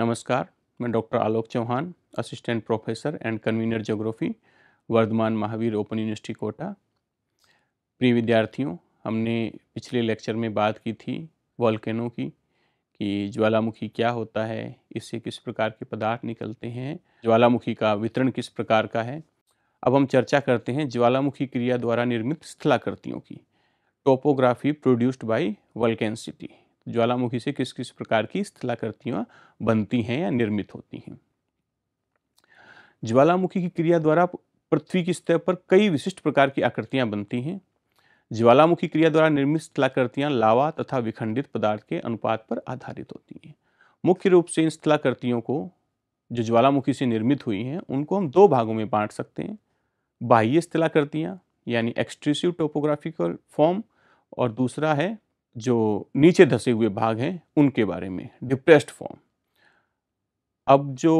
नमस्कार मैं doctor Alok Chauhan assistant professor and convener geography Vardhman Mahaveer Open University Kota प्रिय विद्यार्थियों हमने पिछले लेक्चर में बात की थी वॉल्केनो की कि ज्वालामुखी क्या होता है इससे किस प्रकार के पदार्थ निकलते हैं ज्वालामुखी का वितरण किस प्रकार का है अब हम चर्चा करते हैं ज्वालामुखी क्रिया द्वारा निर्मित स्थलाकृतियों की topography produced by volcanicity ज्वालामुखी से किस किस प्रकार की स्थलाकृतियाँ बनती हैं या निर्मित होती हैं ज्वालामुखी की क्रिया द्वारा पृथ्वी की सतह पर कई विशिष्ट प्रकार की आकृतियाँ बनती हैं ज्वालामुखी क्रिया द्वारा निर्मित स्थलाकृतियाँ लावा तथा विखंडित पदार्थ के अनुपात पर आधारित होती हैं मुख्य रूप से इन स्थलाकृतियों को जो ज्वालामुखी से निर्मित हुई हैं उनको हम दो भागों में बांट सकते हैं बाह्य स्थलाकृतियाँ यानी एक्सट्रेसिव टोपोग्राफिकल फॉर्म और दूसरा है जो नीचे धसे हुए भाग हैं उनके बारे में डिप्रेस्ड फॉर्म अब जो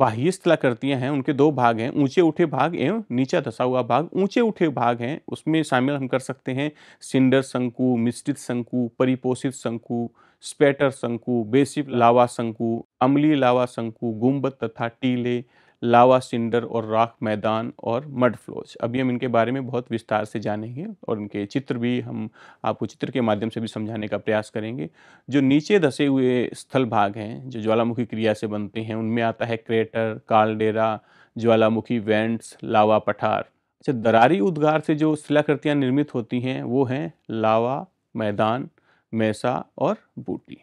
बाह्य स्थलाकृतियाँ हैं उनके दो भाग हैं ऊंचे उठे भाग एवं नीचा धसा हुआ भाग ऊंचे उठे भाग हैं उसमें शामिल हम कर सकते हैं सिंडर शंकु मिश्रित शंकु परिपोषित शंकु स्पेटर शंकु बेसिप लावा शंकु अमली लावा शंकु गुम्बद तथा टीले लावा सिंडर और राख मैदान और मड फ्लोज अभी हम इनके बारे में बहुत विस्तार से जानेंगे और इनके चित्र भी हम आपको चित्र के माध्यम से भी समझाने का प्रयास करेंगे जो नीचे धसे हुए स्थल भाग हैं जो ज्वालामुखी क्रिया से बनते हैं उनमें आता है क्रेटर कालडेरा ज्वालामुखी वेंट्स लावा पठार अच्छा दरारी उद्गार से जो शिलाकृतियाँ निर्मित होती हैं वो हैं लावा मैदान मैसा और बूटी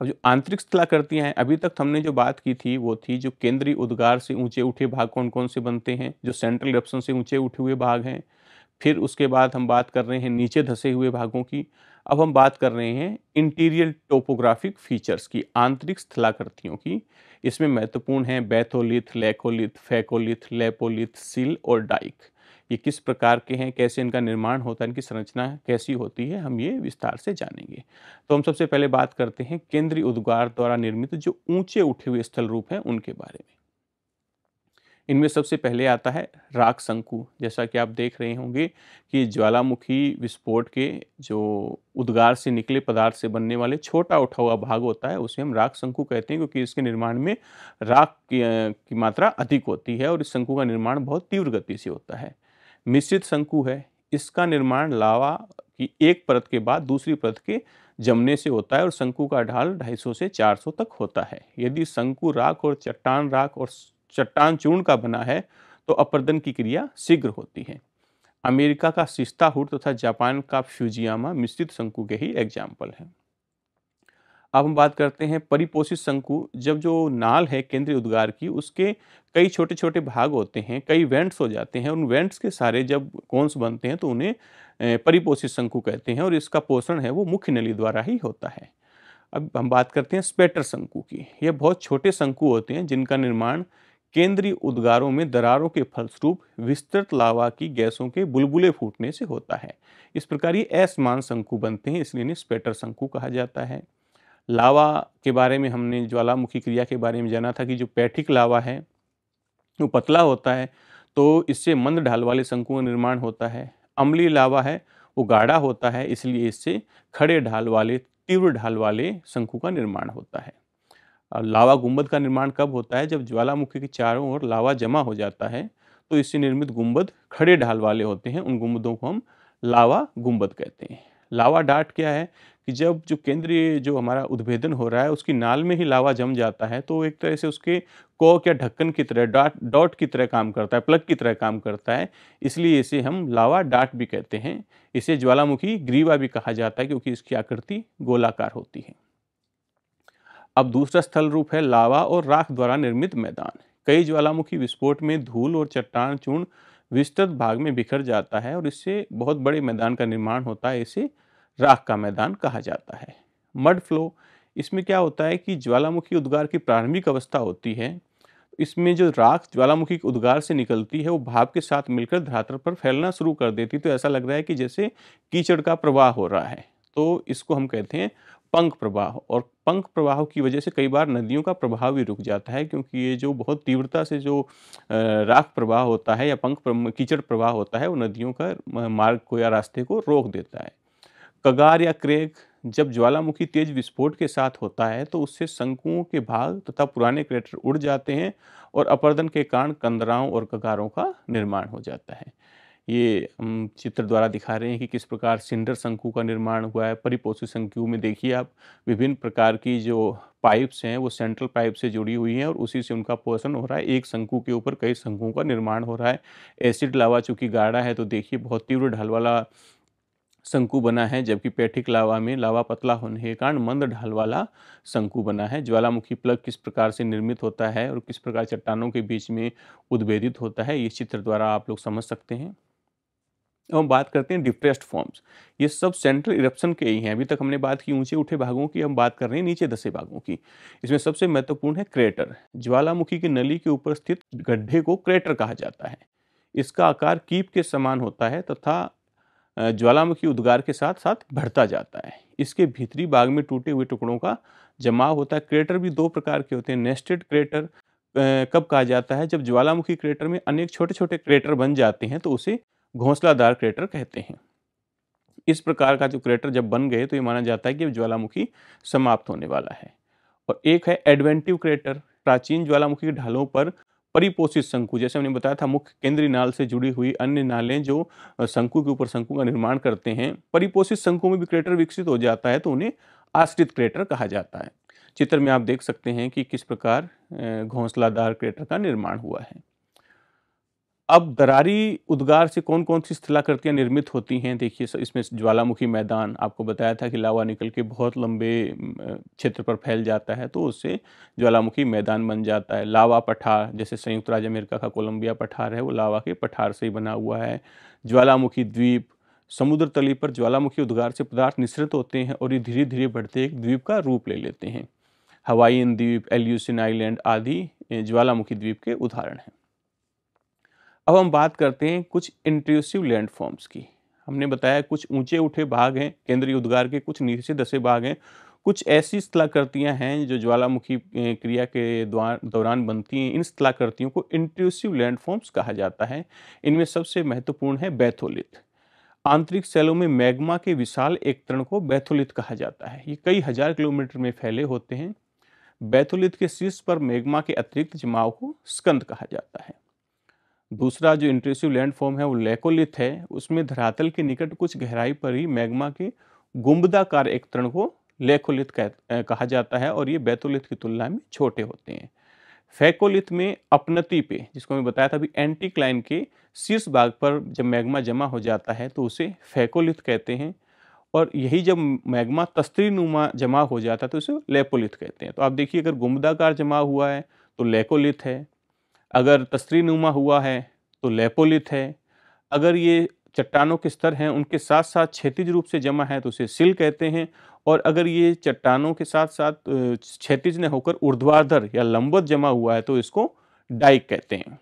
अब जो आंतरिक कलाकृतियाँ हैं अभी तक हमने जो बात की थी वो थी जो केंद्रीय उद्गार से ऊंचे उठे भाग कौन कौन से बनते हैं जो सेंट्रल इरप्शन से ऊंचे उठे हुए भाग हैं फिर उसके बाद हम बात कर रहे हैं नीचे धसे हुए भागों की अब हम बात कर रहे हैं इंटीरियर टोपोग्राफिक फीचर्स की आंतरिक स्थलाकृतियों की इसमें महत्वपूर्ण है बैथोलिथ लेकोलिथ फेकोलिथ लेपोलिथ सिल और डाइक ये किस प्रकार के हैं कैसे इनका निर्माण होता है इनकी संरचना कैसी होती है हम ये विस्तार से जानेंगे तो हम सबसे पहले बात करते हैं केंद्रीय उद्गार द्वारा निर्मित जो ऊंचे उठे हुए स्थल रूप हैं उनके बारे में इनमें सबसे पहले आता है राग शंकु जैसा कि आप देख रहे होंगे कि ज्वालामुखी विस्फोट के जो उद्गार से निकले पदार्थ से बनने वाले छोटा उठा हुआ भाग होता है उसे हम राग शंकु कहते हैं क्योंकि इसके निर्माण में राग की, की मात्रा अधिक होती है और इस शंकु का निर्माण बहुत तीव्र गति से होता है मिश्रित शंकु है इसका निर्माण लावा की एक परत के बाद दूसरी परत के जमने से होता है और शंकु का ढाल 250 से 400 तक होता है यदि शंकु राख और चट्टान राख और चट्टान चूर्ण का बना है तो अपर्दन की क्रिया शीघ्र होती है अमेरिका का हुट तथा जापान का फ्यूजियामा मिश्रित शंकु के ही एग्जाम्पल हैं अब हम बात करते हैं परिपोषित शंकु जब जो नाल है केंद्रीय उद्गार की उसके कई छोटे छोटे भाग होते हैं कई वेंट्स हो जाते हैं उन वेंट्स के सारे जब कोन्स बनते हैं तो उन्हें परिपोषित शंकु कहते हैं और इसका पोषण है वो मुख्य नली द्वारा ही होता है अब हम बात करते हैं स्पेटर शंकु की यह बहुत छोटे शंकु होते हैं जिनका निर्माण केंद्रीय उद्गारों में दरारों के फलस्वरूप विस्तृत लावा की गैसों के बुलबुले फूटने से होता है इस प्रकार ये असमान शंकु बनते हैं इसलिए इन्हें स्पेटर शंकु कहा जाता है लावा के बारे में हमने ज्वालामुखी क्रिया के बारे में जाना था कि जो पैठिक लावा है वो पतला होता है तो इससे मंद ढाल वाले शंकु का निर्माण होता है अम्ली लावा है वो गाढ़ा होता है इसलिए इससे खड़े ढाल वाले तीव्र ढाल वाले शंकु का निर्माण होता है लावा गुंबद का निर्माण कब होता है जब ज्वालामुखी के चारों ओर लावा जमा हो जाता है तो इससे निर्मित गुंबद खड़े ढाल वाले होते हैं उन गुंबदों को हम लावा गुंबद कहते हैं लावा डाट क्या है कि जब जो केंद्रीय जो हमारा उद्भेदन हो रहा है उसकी नाल में ही लावा जम जाता है तो एक तरह से उसके कोक या ढक्कन की तरह डॉट डॉट की तरह काम करता है प्लग की तरह काम करता है इसलिए इसे हम लावा डॉट भी कहते हैं इसे ज्वालामुखी ग्रीवा भी कहा जाता है क्योंकि इसकी आकृति गोलाकार होती है अब दूसरा स्थल रूप है लावा और राख द्वारा निर्मित मैदान कई ज्वालामुखी विस्फोट में धूल और चट्टान चूर्ण विस्तृत भाग में बिखर जाता है और इससे बहुत बड़े मैदान का निर्माण होता है इसे राख का मैदान कहा जाता है मड फ्लो इसमें क्या होता है कि ज्वालामुखी उद्गार की प्रारंभिक अवस्था होती है इसमें जो राख ज्वालामुखी उद्गार से निकलती है वो भाप के साथ मिलकर धरातल पर फैलना शुरू कर देती तो ऐसा लग रहा है कि जैसे कीचड़ का प्रवाह हो रहा है तो इसको हम कहते हैं पंख प्रवाह और पंख प्रवाह की वजह से कई बार नदियों का प्रभाव भी रुक जाता है क्योंकि ये जो बहुत तीव्रता से जो राख प्रवाह होता है या पंख कीचड़ प्रवाह होता है वो नदियों का मार्ग को या रास्ते को रोक देता है कगार या क्रेक जब ज्वालामुखी तेज विस्फोट के साथ होता है तो उससे शंकुओं के भाग तथा पुराने क्रेटर उड़ जाते हैं और अपर्दन के कारण कंदराओं और कगारों का निर्माण हो जाता है ये हम चित्र द्वारा दिखा रहे हैं कि किस प्रकार सिंडर शंकु का निर्माण हुआ है परिपोषी शंकु में देखिए आप विभिन्न प्रकार की जो पाइप्स हैं वो सेंट्रल पाइप से जुड़ी हुई हैं और उसी से उनका पोषण हो रहा है एक शंकु के ऊपर कई शंकुओं का निर्माण हो रहा है एसिड लावा चूँकि गाढ़ा है तो देखिए बहुत तीव्र ढल वाला शंकु बना है जबकि पैठिक लावा में लावा पतला होने के कारण मंद ढाल वाला शंकु बना है ज्वालामुखी प्लग किस प्रकार से निर्मित होता है और किस प्रकार चट्टानों के बीच में उद्भेदित होता है ये चित्र द्वारा आप लोग समझ सकते हैं हम बात करते हैं डिप्रेस्ड फॉर्म्स ये सब सेंट्रल इरप्शन के ही हैं अभी तक हमने बात की ऊंचे उठे भागों की हम बात कर रहे हैं नीचे दसे भागों की इसमें सबसे महत्वपूर्ण है क्रेटर ज्वालामुखी की नली के ऊपर स्थित गड्ढे को क्रेटर कहा जाता है इसका आकार कीप के समान होता है तथा ज्वालामुखी उद्गार के साथ साथ बढ़ता जाता है इसके भीतरी भाग में टूटे हुए टुकड़ों का जमाव होता है क्रेटर भी दो प्रकार के होते हैं नेस्टेड क्रेटर कब कहा जाता है जब ज्वालामुखी क्रेटर में अनेक छोटे छोटे क्रेटर बन जाते हैं तो उसे घोंसलादार क्रेटर कहते हैं इस प्रकार का जो क्रेटर जब बन गए तो ये माना जाता है कि ज्वालामुखी समाप्त होने वाला है और एक है एडवेंटिव क्रेटर प्राचीन ज्वालामुखी के ढालों पर परिपोषित शंकु जैसे हमने बताया था मुख्य केंद्रीय नाल से जुड़ी हुई अन्य नालें जो शंकु के ऊपर शंकु का निर्माण करते हैं परिपोषित शंकु में भी क्रेटर विकसित हो जाता है तो उन्हें आश्रित क्रेटर कहा जाता है चित्र में आप देख सकते हैं कि किस प्रकार घोंसलादार क्रेटर का निर्माण हुआ है अब दरारी उद्गार से कौन कौन सी स्थलाकृतियाँ निर्मित होती हैं देखिए इसमें ज्वालामुखी मैदान आपको बताया था कि लावा निकल के बहुत लंबे क्षेत्र पर फैल जाता है तो उससे ज्वालामुखी मैदान बन जाता है लावा पठार जैसे संयुक्त राज्य अमेरिका का कोलंबिया पठार है वो लावा के पठार से ही बना हुआ है ज्वालामुखी द्वीप समुद्र तली पर ज्वालामुखी उद्गार से पदार्थ निश्रित होते हैं और ये धीरे धीरे बढ़ते एक द्वीप का रूप ले लेते हैं हवाईन द्वीप एल्यूसिन आइलैंड आदि ज्वालामुखी द्वीप के उदाहरण हैं अब हम बात करते हैं कुछ इंट्रूसिव लैंड फॉर्म्स की हमने बताया कुछ ऊंचे उठे भाग हैं केंद्रीय उद्गार के कुछ नीचे दसे भाग हैं कुछ ऐसी स्थलाकृतियाँ हैं जो ज्वालामुखी क्रिया के दौरान बनती हैं इन स्थलाकृतियों को इंट्रूसिव लैंड फॉर्म्स कहा जाता है इनमें सबसे महत्वपूर्ण है बैथोलित आंतरिक सेलों में मैग्मा के विशाल एकत्रण को बैथोलित कहा जाता है ये कई हजार किलोमीटर में फैले होते हैं बैथोलित के शीर्ष पर मैग्मा के अतिरिक्त जमाव को स्कंद कहा जाता है दूसरा जो इंट्रेसिव लैंड फॉर्म है वो लेकोलिथ है उसमें धरातल के निकट कुछ गहराई पर ही मैग्मा के गुम्बदाकार एक तरण को लेकोलिथ कहा जाता है और ये बैतोलिथ की तुलना में छोटे होते हैं फैकोलिथ में अपनति पे जिसको मैं बताया था अभी एंटी क्लाइन के शीर्ष भाग पर जब मैग्मा जमा हो जाता है तो उसे फैकोलिथ कहते हैं और यही जब मैग्मा नुमा जमा हो जाता है तो उसे लेपोलिथ कहते हैं तो आप देखिए अगर गुमदाकार जमा हुआ है तो लेकोलिथ है अगर तस्री नुमा हुआ है तो लेपोलिथ है अगर ये चट्टानों के स्तर हैं उनके साथ साथ क्षैतिज रूप से जमा है तो उसे सिल कहते हैं और अगर ये चट्टानों के साथ साथ क्षैतिज ने होकर ऊर्ध्वाधर या लंबत जमा हुआ है तो इसको डाइक कहते हैं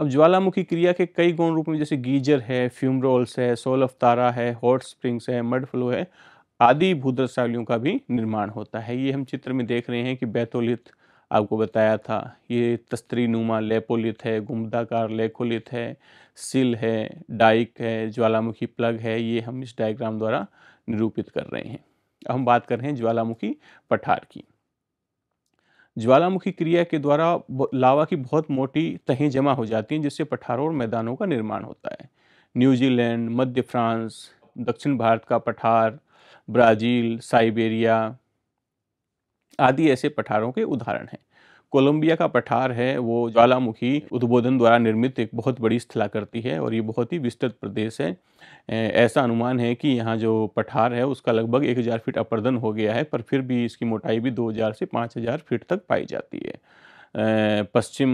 अब ज्वालामुखी क्रिया के कई गौण रूप में जैसे गीजर है फ्यूमरोल्स है सोल अफ्तारा है हॉट स्प्रिंग्स है मड फ्लो है आदि भूद्रशालियों का भी निर्माण होता है ये हम चित्र में देख रहे हैं कि बैतोलिथ आपको बताया था ये तस्तरी नुमा लेपोलिथ है गुमदाकार लेकोलिथ है सिल है डाइक है ज्वालामुखी प्लग है ये हम इस डायग्राम द्वारा निरूपित कर रहे हैं अब हम बात कर रहे हैं ज्वालामुखी पठार की ज्वालामुखी क्रिया के द्वारा लावा की बहुत मोटी तहें जमा हो जाती हैं जिससे पठारों और मैदानों का निर्माण होता है न्यूजीलैंड मध्य फ्रांस दक्षिण भारत का पठार ब्राज़ील साइबेरिया आदि ऐसे पठारों के उदाहरण हैं कोलंबिया का पठार है वो ज्वालामुखी उद्बोधन द्वारा निर्मित एक बहुत बड़ी स्थला करती है और ये बहुत ही विस्तृत प्रदेश है ऐसा अनुमान है कि यहाँ जो पठार है उसका लगभग 1000 फीट अपर्दन हो गया है पर फिर भी इसकी मोटाई भी 2000 से 5000 फीट तक पाई जाती है पश्चिम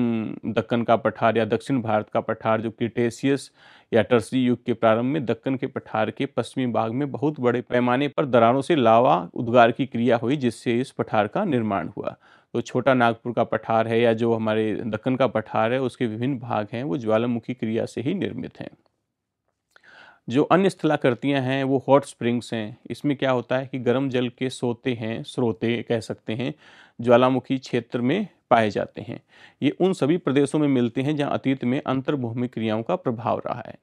दक्कन का पठार या दक्षिण भारत का पठार जो क्रिटेशियस या टर्सी युग के प्रारंभ में दक्कन के पठार के पश्चिमी भाग में बहुत बड़े पैमाने पर दरारों से लावा उद्गार की क्रिया हुई जिससे इस पठार का निर्माण हुआ तो छोटा नागपुर का पठार है या जो हमारे दक्कन का पठार है उसके विभिन्न भाग हैं वो ज्वालामुखी क्रिया से ही निर्मित हैं जो अन्य स्थलाकृतियाँ हैं वो हॉट स्प्रिंग्स हैं इसमें क्या होता है कि गर्म जल के सोते हैं स्रोते कह सकते हैं ज्वालामुखी क्षेत्र में पाए जाते हैं ये उन सभी प्रदेशों में मिलते हैं जहाँ अतीत में अंतर्भूमि क्रियाओं का प्रभाव रहा है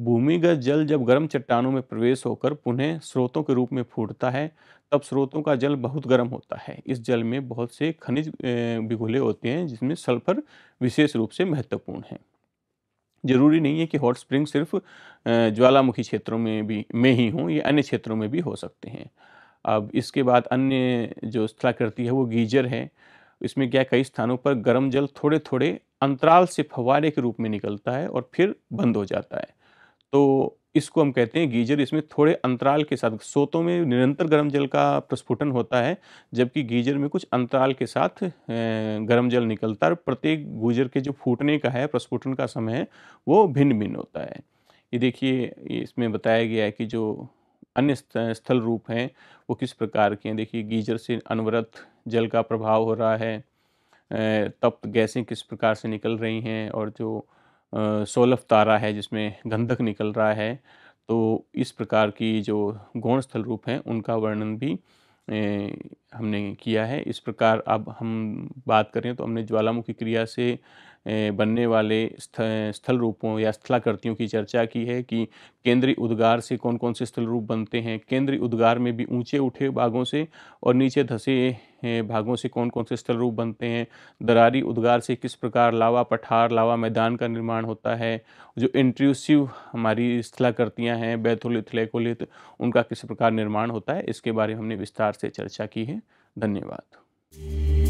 भूमिगत जल जब गर्म चट्टानों में प्रवेश होकर पुनः स्रोतों के रूप में फूटता है तब स्रोतों का जल बहुत गर्म होता है इस जल में बहुत से खनिज बिगुले होते हैं जिसमें सल्फर विशेष रूप से महत्वपूर्ण है जरूरी नहीं है कि हॉट स्प्रिंग सिर्फ ज्वालामुखी क्षेत्रों में भी में ही हों ये अन्य क्षेत्रों में भी हो सकते हैं अब इसके बाद अन्य जो स्थलाकृति है वो गीजर है इसमें क्या कई स्थानों पर गर्म जल थोड़े थोड़े अंतराल से फवारे के रूप में निकलता है और फिर बंद हो जाता है तो इसको हम कहते हैं गीजर इसमें थोड़े अंतराल के साथ सोतों में निरंतर गर्म जल का प्रस्फुटन होता है जबकि गीजर में कुछ अंतराल के साथ गर्म जल निकलता है प्रत्येक गुजर के जो फूटने का है प्रस्फुटन का समय है वो भिन्न भिन्न होता है ये देखिए इसमें बताया गया है कि जो अन्य स्थल रूप हैं वो किस प्रकार के हैं देखिए गीजर से अनवरत जल का प्रभाव हो रहा है तप्त गैसें किस प्रकार से निकल रही हैं और जो सोलफ तारा है जिसमें गंधक निकल रहा है तो इस प्रकार की जो गौण स्थल रूप हैं उनका वर्णन भी हमने किया है इस प्रकार अब हम बात करें तो हमने ज्वालामुखी क्रिया से बनने वाले स्थल रूपों या स्थलाकृतियों की चर्चा की है कि केंद्रीय उद्गार से कौन कौन से स्थल रूप बनते हैं केंद्रीय उद्गार में भी ऊंचे उठे भागों से और नीचे धसे भागों से कौन कौन से स्थल रूप बनते हैं दरारी उद्गार से किस प्रकार लावा पठार लावा मैदान का निर्माण होता है जो इंट्रूसिव हमारी स्थलाकृतियाँ हैं बैथुलित उनका किस प्रकार निर्माण होता है इसके बारे में हमने विस्तार से चर्चा की है धन्यवाद